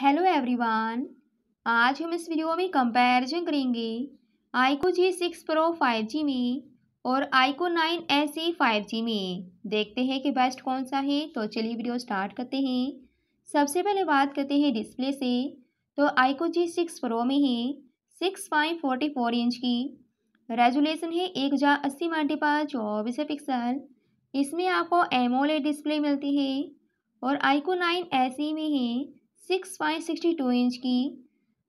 hello everyone आज हम इस वीडियो में कंपैरिजन करेंगे iQOO Z six pro five G में और iQOO nine S C five G में देखते हैं कि बेस्ट कौन सा है तो चलिए वीडियो स्टार्ट करते हैं सबसे पहले बात करते हैं डिस्प्ले से तो आईको जी सिक्स प्रो में है six point forty four inch की रेजुलेशन है एक हज़ार अस्सी मल्टीपल चौबीस पिक्सल इसमें आपको एमोलेड डिस्प्ले मिलती है और आईको नाइन एस में है six point sixty two inch की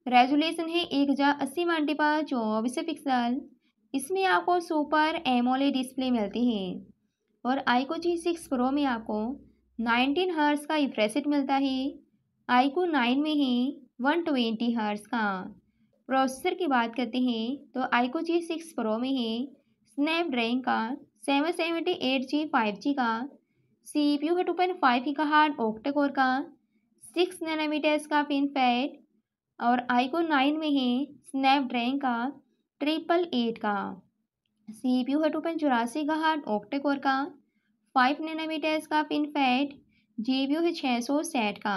रेजुलेशन है एक हज़ार अस्सी मल्टीपा चौबीस पिक्सल इसमें आपको सुपर एमोले डिस्प्ले मिलती है और आईको जी सिक्स प्रो में आपको नाइनटीन हर्स का इफ्रेसिट मिलता है आईको नाइन में है वन ट्वेंटी हर्स का प्रोसेसर की बात करते हैं तो आईको जी सिक्स प्रो में है स्नैपड्रैगन का seven seventy eight G five G का सी पी यू है टू पॉइंट फाइव का हार्ड ओक्टेकोर का सिक्स नैनोमीटर्स का फिनफैट और आईको नाइन में है स्नैपड्रैगन का ट्रिपल एट का सी पी यू है टू पॉइंट चौरासी का हार्ट ऑक्टेकोर का फाइव नैनोमीटर्स का फिनफैट जी पी यू है छः सौ सेट का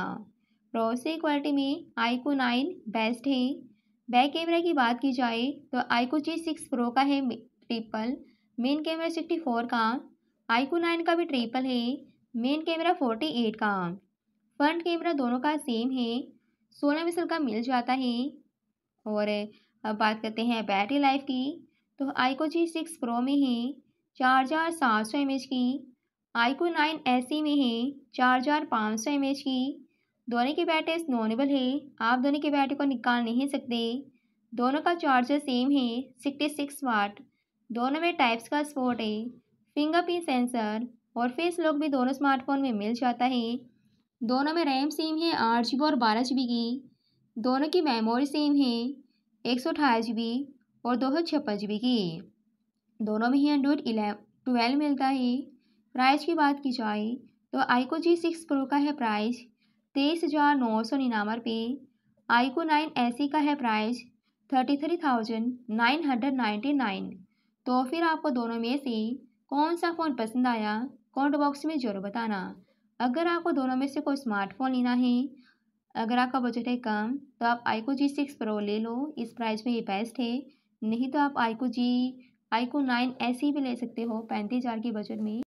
प्रोसे क्वालिटी में आईको नाइन बेस्ट है बैक कैमरा की बात की जाए तो आईको जी सिक्स प्रो का है triple main camera sixty four का आईको नाइन का भी ट्रिपल है मेन कैमरा फोर्टी एट का फ्रंट कैमरा दोनों का सेम है सोलह मिसल का मिल जाता है और अब बात करते हैं बैटरी लाइफ की तो आईको जी सिक्स प्रो में है चार हज़ार सात सौ एम की आईको नाइन एस में है चार हज़ार पाँच सौ एम की दोनों की बैटरी नॉनेबल है आप दोनों की बैटरी को निकाल नहीं सकते दोनों का चार्जर सेम है सिक्सटी सिक्स वाट दोनों में टाइप्स का स्पोर्ट है फिंगरप्रिंट सेंसर और फेस लॉक भी दोनों स्मार्टफोन में मिल जाता है दोनों में रैम सेम है आठ जी बी और बारह जी बी की दोनों की मेमोरी सेम है एक सौ अठारह जी बी और दो सौ छप्पन जी बी की दोनों में ही एंड्रॉयड इलेव ट्वेल्व मिलता है प्राइस की बात की जाए तो आईको जी सिक्स प्रो का है प्राइस तेईस हज़ार नौ सौ निन्यानवे रुपये आईको नाइन ए का है price thirty three thousand nine hundred ninety nine तो फिर आपको दोनों में से कौन सा फ़ोन पसंद आया कमेंट बॉक्स में ज़रूर बताना अगर आपको दोनों में से कोई स्मार्टफोन लेना है अगर आपका बजट है कम तो आप आईको जी सिक्स प्रो ले लो इस प्राइस में ये बेस्ट है नहीं तो आप आईको जी आईको नाइन ऐसे ही भी ले सकते हो पैंतीस हज़ार के बजट में